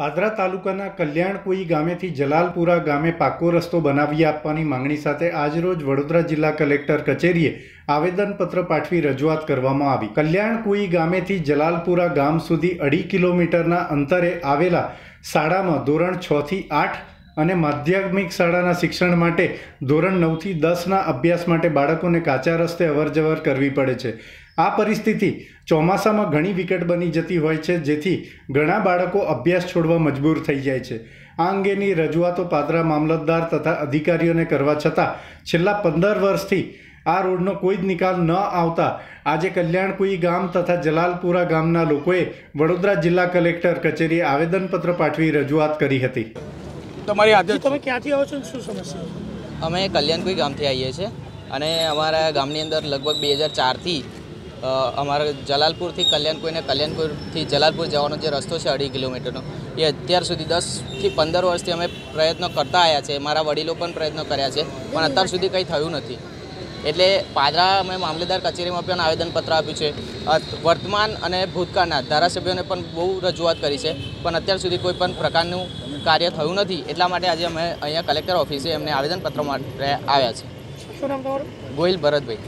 પાદરા તાલુકાના કલ્યાણકુઈ ગામેથી જલાલપુરા ગામે પાકો રસ્તો બનાવી આપવાની માંગણી સાથે આજરોજ વડોદરા જિલ્લા કલેક્ટર કચેરીએ આવેદનપત્ર પાઠવી રજૂઆત કરવામાં આવી કલ્યાણકુઈ ગામેથી જલાલપુરા ગામ સુધી અઢી કિલોમીટરના અંતરે આવેલા શાળામાં ધોરણ છથી આઠ અને માધ્યમિક શાળાના શિક્ષણ માટે ધોરણ નવથી દસના અભ્યાસ માટે બાળકોને કાચા રસ્તે અવરજવર કરવી પડે છે આ પરિસ્થિતિ ચોમાસામાં ઘણી વિકટ બની જતી હોય છે જેથી ઘણા બાળકો અભ્યાસ છોડવા મજબૂર થઈ જાય છે આ અંગેની રજૂઆતો પાદરા મામલતદાર તથા અધિકારીઓને કરવા છતાં છેલ્લા પંદર વર્ષથી આ રોડનો કોઈ જ નિકાલ ન આવતા આજે કલ્યાણકુઈ ગામ તથા જલાલપુરા ગામના લોકોએ વડોદરા જિલ્લા કલેક્ટર કચેરીએ આવેદનપત્ર પાઠવી રજૂઆત કરી હતી તમારી આદત તમે ક્યાંથી આવો છો શું સમસ્યા અમે કલ્યાણકુઈ ગામથી આવીએ છીએ અને અમારા ગામની અંદર લગભગ બે હજાર ચારથી અમારા જલાલપુરથી કલ્યાણકુઈ અને કલ્યાણપુરથી જલાલપુર જવાનો જે રસ્તો છે અઢી કિલોમીટરનો એ અત્યાર સુધી દસથી પંદર વર્ષથી અમે પ્રયત્નો કરતા આવ્યા છે મારા વડીલો પણ પ્રયત્નો કર્યા છે પણ અત્યાર સુધી કંઈ થયું નથી એટલે પાદરા અમે મામલેદાર કચેરીમાં પણ આવેદનપત્ર આપ્યું છે વર્તમાન અને ભૂતકાળના ધારાસભ્યોને પણ બહુ રજૂઆત કરી છે પણ અત્યાર સુધી કોઈ પણ પ્રકારનું કાર્ય થયું નથી એટલા માટે આજે અમે અહીંયા કલેક્ટર ઓફિસે એમને આવેદનપત્ર માટે આવ્યા છે ગોહિલ ભરતભાઈ